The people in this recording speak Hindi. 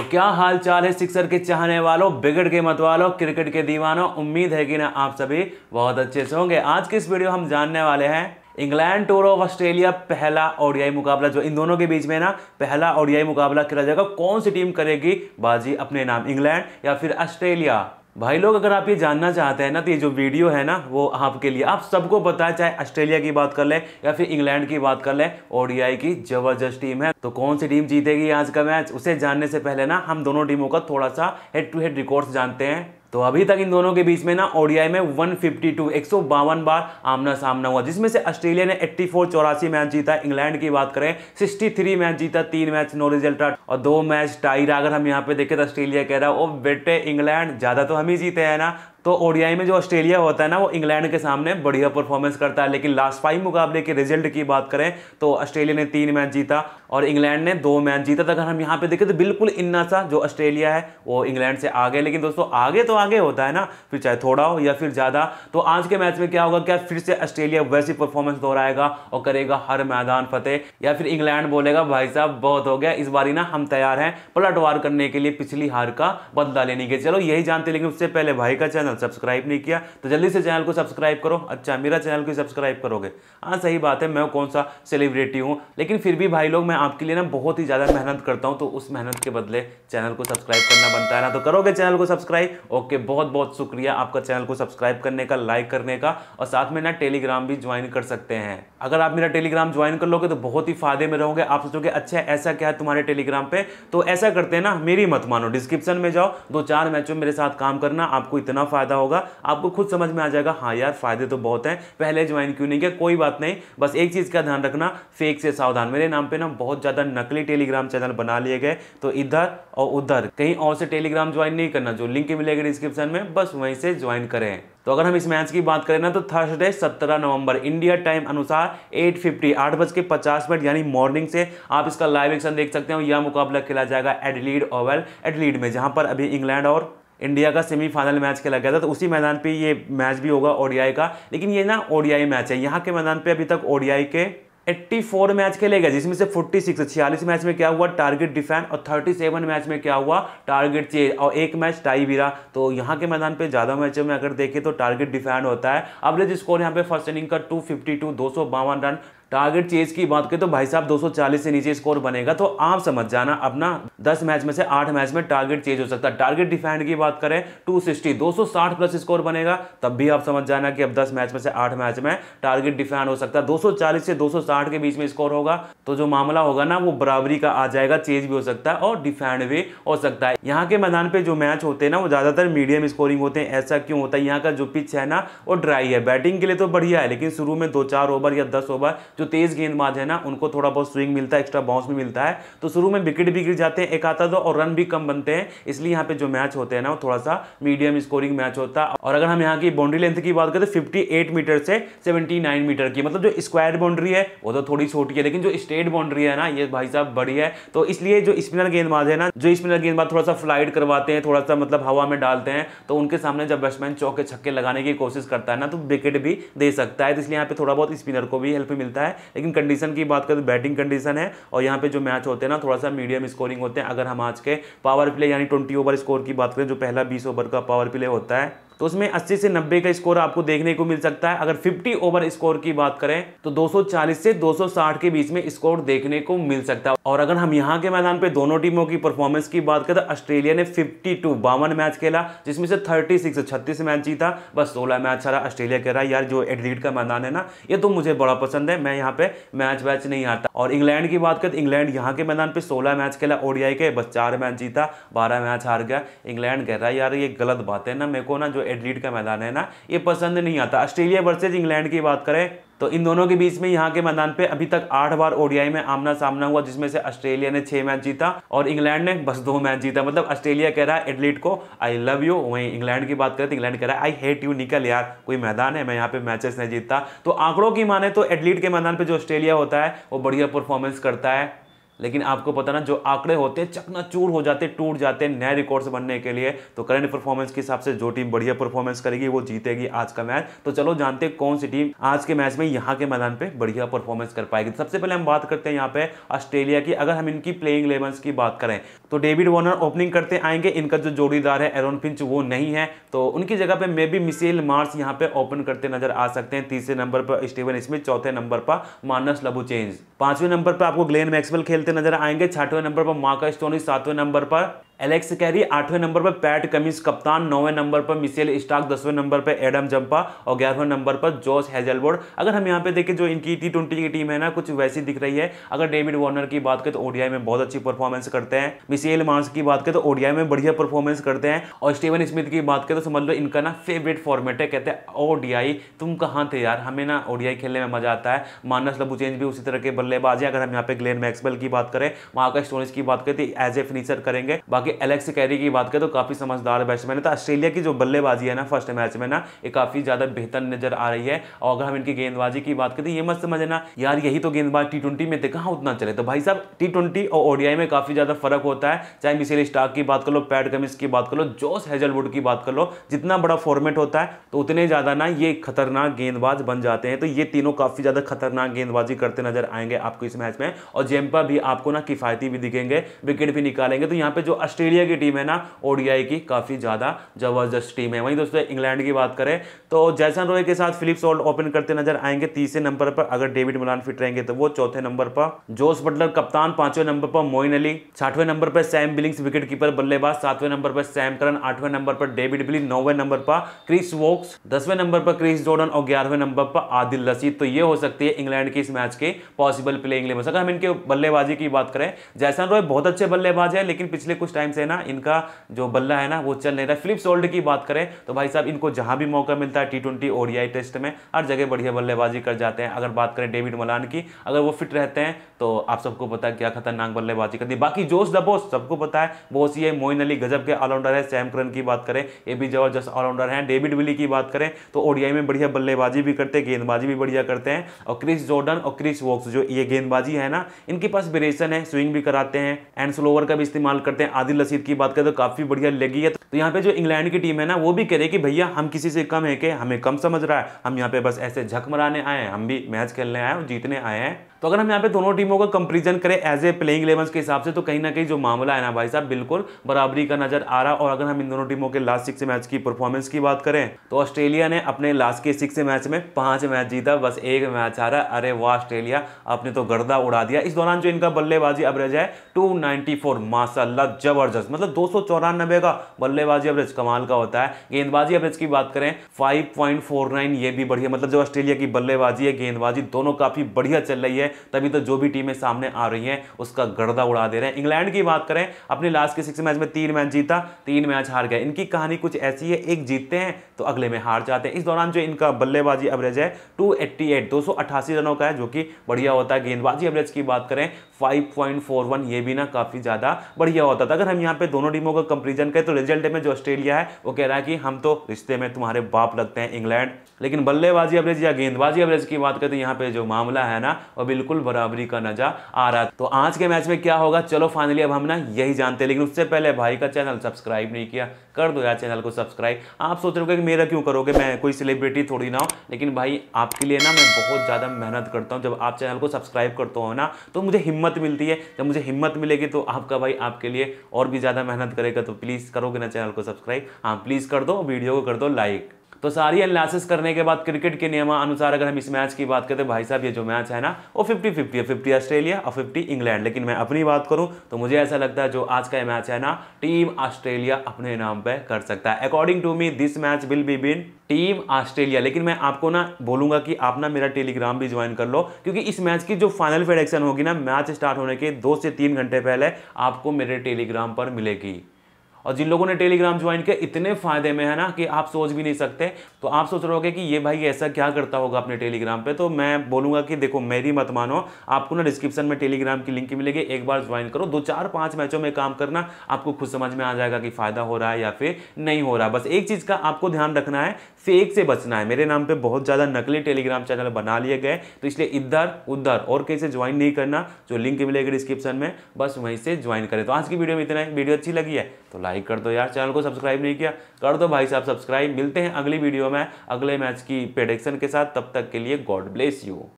तो क्या हाल चाल है सिक्सर के चाहने वालों बिगड़ के मत वालों क्रिकेट के दीवानों उम्मीद है कि ना आप सभी बहुत अच्छे से होंगे आज की इस वीडियो हम जानने वाले हैं इंग्लैंड टूर ऑफ ऑस्ट्रेलिया पहला ओडीआई मुकाबला जो इन दोनों के बीच में ना पहला ओडीआई मुकाबला खेला जाएगा कौन सी टीम करेगी बाजी अपने नाम इंग्लैंड या फिर ऑस्ट्रेलिया भाई लोग अगर आप ये जानना चाहते हैं ना तो ये जो वीडियो है ना वो आपके लिए आप सबको बताए चाहे ऑस्ट्रेलिया की बात कर लें या फिर इंग्लैंड की बात कर लें ओडीआई की जबरदस्त टीम है तो कौन सी टीम जीतेगी आज का मैच उसे जानने से पहले ना हम दोनों टीमों का थोड़ा सा हेड टू हेड रिकॉर्ड्स जानते हैं तो अभी तक इन दोनों के बीच में ना ओडीआई में 152 एक बार आमना सामना हुआ जिसमें से ऑस्ट्रेलिया ने 84 फोर चौरासी मैच जीता इंग्लैंड की बात करें 63 मैच जीता तीन मैच नो रिजल्ट और दो मैच टाइर अगर हम यहाँ पे देखें तो ऑस्ट्रेलिया कह रहा है ओ बेटे इंग्लैंड ज़्यादा तो हम ही जीते हैं ना तो ओडीआई में जो ऑस्ट्रेलिया होता है ना वो इंग्लैंड के सामने बढ़िया परफॉर्मेंस करता है लेकिन लास्ट फाइव मुकाबले के रिजल्ट की बात करें तो ऑस्ट्रेलिया ने तीन मैच जीता और इंग्लैंड ने दो मैच जीता तो अगर हम यहाँ पे देखें तो बिल्कुल इन्ना सा जो ऑस्ट्रेलिया है वो इंग्लैंड से आगे लेकिन दोस्तों आगे तो आगे होता है ना फिर चाहे थोड़ा हो या फिर ज़्यादा तो आज के मैच में क्या होगा क्या फिर से ऑस्ट्रेलिया वैसी परफॉर्मेंस दोहराएगा और करेगा हर मैदान फतेह या फिर इंग्लैंड बोलेगा भाई साहब बहुत हो गया इस ही ना हम तैयार हैं पलटवार करने के लिए पिछली हार का बदला लेने के चलो यही जानते लेकिन उससे पहले भाई का चैनल चैनल सब्सक्राइब नहीं किया तो जल्दी से चैनल को सब्सक्राइब करो अच्छा मेरा चैनल को सब्सक्राइब करोगे हाँ सही बात है मैं कौन सा सेलिब्रिटी हूँ लेकिन फिर भी भाई लोग मैं आपके लिए ना बहुत ही ज़्यादा मेहनत करता हूँ तो उस मेहनत के बदले चैनल को सब्सक्राइब करना बनता है ना तो करोगे चैनल को सब्सक्राइब ओके बहुत बहुत शुक्रिया आपका चैनल को सब्सक्राइब करने का लाइक करने का और साथ में ना टेलीग्राम भी ज्वाइन कर सकते हैं अगर आप मेरा टेलीग्राम ज्वाइन कर लोगे तो बहुत ही फायदे में रहोगे आप सोचोगे अच्छा ऐसा क्या है तुम्हारे टेलीग्राम पे तो ऐसा करते हैं ना मेरी मत मानो डिस्क्रिप्शन में जाओ दो चार मैचों मेरे साथ काम करना आपको इतना फायदा फ़ायदा होगा आपको खुद समझ में आ जाएगा हाँ यार फ़ायदे तो बहुत हैं पहले ज्वाइन क्यों नहीं किया कोई बात नहीं बस एक चीज़ का ध्यान रखना फेक से सावधान मेरे नाम पे ना बहुत ज़्यादा नकली टेलीग्राम चैनल बना लिए गए तो इधर और उधर कहीं और से टेलीग्राम ज्वाइन नहीं करना जो लिंक मिलेगा डिस्क्रिप्शन में बस वहीं से ज्वाइन करें तो अगर हम इस मैच की बात करें ना तो थर्सडे 17 नवंबर इंडिया टाइम अनुसार 8:50 फिफ्टी आठ बज के पचास मिनट यानी मॉर्निंग से आप इसका लाइव एक्शन देख सकते हो यह मुकाबला खेला जाएगा एडलीड ओवल एडलीड में जहां पर अभी इंग्लैंड और इंडिया का सेमीफाइनल मैच खेला गया था तो उसी मैदान पे ये मैच भी होगा ओडीआई का लेकिन ये ना ओडीआई मैच है यहाँ के मैदान पे अभी तक ओडीआई के 84 मैच खेले गए जिसमें से 46 छियालीस मैच में क्या हुआ टारगेट डिफेंड और 37 मैच में क्या हुआ टारगेट चेज और एक मैच टाई भी रहा तो यहाँ के मैदान पे ज़्यादा मैचों में अगर देखें तो टारगेट डिफेंड होता है अवरेज स्कोर यहाँ पे फर्स्ट इनिंग का टू फिफ्टी टू दो सौ बावन रन टारगेट चेज की बात करें तो भाई साहब 240 से नीचे स्कोर बनेगा तो आप समझ जाना अपना 10 मैच में से 8 मैच में टारगेट चेज हो सकता है टारगेट डिफेंड की बात करें 260 260 प्लस स्कोर बनेगा तब भी आप समझ जाना कि अब 10 मैच में से 8 मैच में टारगेट डिफेंड हो सकता है 240 से 260 के बीच में स्कोर होगा तो जो मामला होगा ना वो बराबरी का आ जाएगा चेज भी हो सकता है और डिफेंड भी हो सकता है यहाँ के मैदान पर जो मैच होते हैं ना वो ज़्यादातर मीडियम स्कोरिंग होते हैं ऐसा क्यों होता है यहाँ का जो पिच है ना वो ड्राई है बैटिंग के लिए तो बढ़िया है लेकिन शुरू में दो चार ओवर या दस ओवर जो तेज गेंदबाज है ना उनको थोड़ा बहुत स्विंग मिलता है एक्स्ट्रा बाउंस भी मिलता है तो शुरू में विकेट भी गिर जाते हैं एक आता दो और रन भी कम बनते हैं इसलिए यहाँ पे जो मैच होते हैं ना वो थोड़ा सा मीडियम स्कोरिंग मैच होता है और अगर हम यहाँ की बाउंड्री लेंथ की बात करें तो फिफ्टी मीटर से सेवेंटी मीटर की मतलब जो स्क्वायर बाउंड्री है वो तो थोड़ी छोटी है लेकिन जो स्टेट बाउंड्री है ना ये भाई साहब बड़ी है तो इसलिए जो स्पिनर गेंदबाज है ना जो स्पिनर गेंदबाज थोड़ा सा फ्लाइट करवाते हैं थोड़ा सा मतलब हवा में डालते हैं तो उनके सामने जब बैट्समैन चौके छक्के लगाने की कोशिश करता है ना तो विकेट भी दे सकता है तो इसलिए यहाँ पे थोड़ा बहुत स्पिनर को भी हेल्प मिलता है है लेकिन कंडीशन की बात करें बैटिंग कंडीशन है और यहाँ पे जो मैच होते हैं ना थोड़ा सा मीडियम स्कोरिंग होते हैं अगर हम आज के पावर प्ले यानी ट्वेंटी ओवर स्कोर की बात करें जो पहला बीस ओवर का पावर प्ले होता है तो उसमें 80 से 90 का स्कोर आपको देखने को मिल सकता है अगर 50 ओवर स्कोर की बात करें तो 240 से 260 के बीच में स्कोर देखने को मिल सकता है और अगर हम यहाँ के मैदान पे दोनों टीमों की परफॉर्मेंस की बात करें तो ऑस्ट्रेलिया ने फिफ्टी टू मैच खेला जिसमें से सिक्स छत्तीस मैच जीता बस सोलह मैच हारा ऑस्ट्रेलिया कह रहा है यार जो एडलीड का मैदान है ना ये तो मुझे बड़ा पसंद है मैं यहाँ पे मैच वैच नहीं आता और इंग्लैंड की बात करें तो इंग्लैंड यहाँ के मैदान पर सोलह मैच खेला ओडियाई के बस चार मैच जीता बारह मैच हार गया इंग्लैंड कह रहा है यार ये गलत बात है ना मेरे को ना जो एडलीड का मैदान है ना ये पसंद नहीं आता ऑस्ट्रेलिया वर्सेज इंग्लैंड की बात करें तो इन दोनों के बीच में यहाँ के मैदान पे अभी तक आठ बार ओडीआई में आमना सामना हुआ जिसमें से ऑस्ट्रेलिया ने छह मैच जीता और इंग्लैंड ने बस दो मैच जीता मतलब ऑस्ट्रेलिया कह रहा है एडलीट को आई लव यू वहीं इंग्लैंड की बात करें तो इंग्लैंड कह रहा है आई हेट यू निकल यार कोई मैदान है मैं यहाँ पे मैचेस नहीं जीतता तो आंकड़ों की माने तो एडलीट के मैदान पर जो ऑस्ट्रेलिया होता है वो बढ़िया परफॉर्मेंस करता है लेकिन आपको पता ना जो आंकड़े होते हैं चकना चूर हो जाते टूट जाते हैं नए रिकॉर्ड्स बनने के लिए तो करंट परफॉर्मेंस के हिसाब से जो टीम बढ़िया परफॉर्मेंस करेगी वो जीतेगी आज का मैच तो चलो जानते हैं कौन सी टीम आज के मैच में यहाँ के मैदान पर बढ़िया परफॉर्मेंस कर पाएगी तो सबसे पहले हम बात करते हैं यहाँ पे ऑस्ट्रेलिया की अगर हम इनकी प्लेइंग इलेवन की बात करें तो डेविड वॉर्नर ओपनिंग करते आएंगे इनका जो जोड़ीदार है एरोन फिंच वो नहीं है तो उनकी जगह पे मे बी मिसेल मार्स यहाँ पे ओपन करते नजर आ सकते हैं तीसरे नंबर पर स्टीवन स्मिथ चौथे नंबर पर मानस चेंज पांचवें नंबर पर आपको ग्लेन मैक्सवेल खेलते नजर आएंगे छठवें नंबर पर मार्कस टोनी सातवें नंबर पर एलेक्स कैरी आठवें नंबर पर पैट कमिंस कप्तान नौवें नंबर पर मिसेल स्टॉक दसवें नंबर पर एडम जंपा और ग्यारहवें नंबर पर जॉस हेजलबोर्ड अगर हम यहाँ पे देखें जो इनकी टी ट्वेंटी की टीम है ना कुछ वैसी दिख रही है अगर डेविड वार्नर की बात करें तो ओडियाई में बहुत अच्छी परफॉर्मेंस करते हैं मिसेल मार्स की बात करें तो ओडियाई में बढ़िया परफॉर्मेंस करते हैं और स्टीवन स्मिथ की बात करें तो समझ लो इनका ना फेवरेट फॉर्मेट है कहते हैं ओ तुम कहाँ थे यार हमें ना ओडियाई खेलने में मजा आता है मानस चेंज भी उसी तरह के बल्लेबाजी अगर हम यहाँ पे ग्लेन मैक्सवेल की बात करें वहाँ का स्टोरेज की बात करें तो एज ए फिनिशर करेंगे बाकी बाकी एलेक्स कैरी की बात करें तो काफ़ी समझदार बैट्समैन है तो ऑस्ट्रेलिया की जो बल्लेबाजी है ना फर्स्ट मैच में ना ये काफ़ी ज़्यादा बेहतर नजर आ रही है और अगर हम इनकी गेंदबाजी की बात करें तो ये मत समझे ना यार यही तो गेंदबाज टी में थे कहाँ उतना चले तो भाई साहब टी और ओडियाई में काफ़ी ज़्यादा फर्क होता है चाहे मिसेल स्टार्क की बात कर लो पैड कमिस की बात कर लो जोस हेजलवुड की बात कर लो जितना बड़ा फॉर्मेट होता है तो उतने ज़्यादा ना ये खतरनाक गेंदबाज बन जाते हैं तो ये तीनों काफ़ी ज़्यादा खतरनाक गेंदबाजी करते नजर आएंगे आपको इस मैच में और जेम्पा भी आपको ना किफायती भी दिखेंगे विकेट भी निकालेंगे तो यहाँ पे जो अस्ट ऑस्ट्रेलिया की टीम है ना ओडीआई की काफ़ी ज़्यादा जबरदस्त टीम है वहीं दोस्तों इंग्लैंड की बात करें तो जैसन रॉय के साथ फिलिप्स ऑल्ड ओपन करते नजर आएंगे तीसरे नंबर पर अगर डेविड मिलान फिट रहेंगे तो वो चौथे नंबर पर जोस बटलर कप्तान पांचवें नंबर पर मोइन अली छठवें नंबर पर सैम बिलिंग्स विकेट कीपर बल्लेबाज सातवें नंबर पर सैम करन आठवें नंबर पर डेविड बिली नौवें नंबर पर क्रिस वोक्स दसवें नंबर पर क्रिस जॉर्डन और ग्यारहवें नंबर पर आदिल रसीद तो ये हो सकती है इंग्लैंड की इस मैच के पॉसिबल प्लेइंग इलेवन अगर हम इनके बल्लेबाजी की बात करें जैसन रॉय बहुत अच्छे बल्लेबाज है लेकिन पिछले कुछ टाइम से ना इनका जो बल्ला है ना वो चल नहीं रहा है फिलिप्स ओल्ड की बात करें तो भाई साहब इनको जहां भी मौका मिलता है टी ट्वेंटी ओडीआई टेस्ट में हर जगह बढ़िया बल्लेबाजी कर जाते हैं अगर बात करें डेविड मलान की अगर वो फिट रहते हैं तो आप सबको पता है क्या खतरनाक बल्लेबाजी करती है बाकी जोश दबोस सबको पता है बोस ये मोइन अली गजब के ऑलराउंडर है सैम करन की बात करें ये भी जबरदस्त ऑलराउंडर हैं डेविड विली की बात करें तो ओडीआई में बढ़िया बल्लेबाजी भी करते हैं गेंदबाजी भी बढ़िया करते हैं और क्रिस जॉर्डन और क्रिस वॉक्स जो ये गेंदबाजी है ना इनके पास वेरिएशन है स्विंग भी कराते हैं एंड स्लोवर का भी इस्तेमाल करते हैं आदि आदिल रसीद की बात करें तो काफ़ी बढ़िया लगी है तो यहाँ पे जो इंग्लैंड की टीम है ना वो भी कह रही है कि भैया हम किसी से कम है कि हमें कम समझ रहा है हम यहाँ पे बस ऐसे झक मराने आए हैं हम भी मैच खेलने आए हैं जीतने आए हैं तो अगर हम यहाँ पे दोनों टीमों का कंपेरिजन करें एज ए प्लेइंग इलेवन के हिसाब से तो कहीं ना कहीं जो मामला है ना भाई साहब बिल्कुल बराबरी का नजर आ रहा और अगर हम इन दोनों टीमों के लास्ट सिक्स मैच की परफॉर्मेंस की बात करें तो ऑस्ट्रेलिया ने अपने लास्ट के सिक्स मैच में पांच मैच जीता बस एक मैच आ रहा अरे वाह ऑस्ट्रेलिया अपने तो गर्दा उड़ा दिया इस दौरान जो इनका बल्लेबाजी एवरेज है टू नाइनटी फोर माशाला जबरदस्त मतलब दो सौ चौरानबे का बल्लेबाजी एवरेज कमाल का होता है गेंदबाजी एवरेज की बात करें फाइव पॉइंट फोर नाइन ये भी बढ़िया मतलब जो ऑस्ट्रेलिया की बल्लेबाजी है गेंदबाजी दोनों काफी बढ़िया चल रही है हैं तभी तो जो भी टीमें सामने आ रही हैं उसका गर्दा उड़ा दे रहे हैं इंग्लैंड की बात करें अपने लास्ट के सिक्स मैच में तीन मैच जीता तीन मैच हार गया इनकी कहानी कुछ ऐसी है एक जीतते हैं तो अगले में हार जाते हैं इस दौरान जो इनका बल्लेबाजी एवरेज है टू एट्टी रनों का है जो कि बढ़िया होता है गेंदबाजी एवरेज की बात करें 5.41 ये भी ना काफ़ी ज़्यादा बढ़िया होता था अगर हम यहाँ पे दोनों टीमों का कंपेरिजन करें तो रिजल्ट में जो ऑस्ट्रेलिया है वो कह रहा है कि हम तो रिश्ते में तुम्हारे बाप लगते हैं इंग्लैंड लेकिन बल्लेबाजी एवरेज या गेंदबाजी एवरेज की बात करें तो यहाँ पे जो मामला है ना वो बिल्कुल बराबरी का नजर आ रहा तो आज के मैच में क्या होगा चलो फाइनली अब हम ना यही जानते हैं लेकिन उससे पहले भाई का चैनल सब्सक्राइब नहीं किया कर दो यार चैनल को सब्सक्राइब आप सोच रहे हो कि मेरा क्यों करोगे मैं कोई सेलिब्रिटी थोड़ी ना हो लेकिन भाई आपके लिए ना मैं बहुत ज़्यादा मेहनत करता हूँ जब आप चैनल को सब्सक्राइब करते हो ना तो मुझे हिम्मत हिम्मत मिलती है जब मुझे हिम्मत मिलेगी तो आपका भाई आपके लिए और भी ज़्यादा मेहनत करेगा तो प्लीज़ करोगे ना चैनल को सब्सक्राइब हाँ प्लीज़ कर दो वीडियो को कर दो लाइक तो सारी एनालिसिस करने के बाद क्रिकेट के नियमानुसार अगर हम इस मैच की बात करें भाई साहब ये जो मैच है ना वो फिफ्टी फिफ्टी है फिफ्टी ऑस्ट्रेलिया और फिफ्टी इंग्लैंड लेकिन मैं अपनी बात करूँ तो मुझे ऐसा लगता है जो आज का मैच है ना टीम ऑस्ट्रेलिया अपने नाम पर कर सकता है according to me this match will be win team Australia लेकिन मैं आपको ना बोलूंगा कि आप ना मेरा टेलीग्राम भी ज्वाइन कर लो क्योंकि इस मैच की जो फाइनल प्रेडिक्शन होगी ना मैच स्टार्ट होने के दो से तीन घंटे पहले आपको मेरे टेलीग्राम पर मिलेगी और जिन लोगों ने टेलीग्राम ज्वाइन किया इतने फायदे में है ना कि आप सोच भी नहीं सकते तो आप सोच रहे होगे कि ये भाई ऐसा क्या करता होगा अपने टेलीग्राम पे तो मैं बोलूँगा कि देखो मेरी मत मानो आपको ना डिस्क्रिप्शन में टेलीग्राम की लिंक मिलेगी एक बार ज्वाइन करो दो चार पाँच मैचों में काम करना आपको खुद समझ में आ जाएगा कि फ़ायदा हो रहा है या फिर नहीं हो रहा बस एक चीज़ का आपको ध्यान रखना है फेक से बचना है मेरे नाम पे बहुत ज़्यादा नकली टेलीग्राम चैनल बना लिए गए तो इसलिए इधर उधर और कहीं से ज्वाइन नहीं करना जो लिंक मिलेगा डिस्क्रिप्शन में बस वहीं से ज्वाइन करें तो आज की वीडियो में इतना ही वीडियो अच्छी लगी है तो लाइक कर दो यार चैनल को सब्सक्राइब नहीं किया कर दो भाई साहब सब्सक्राइब मिलते हैं अगली वीडियो में अगले मैच की प्रेडिक्शन के साथ तब तक के लिए गॉड ब्लेस यू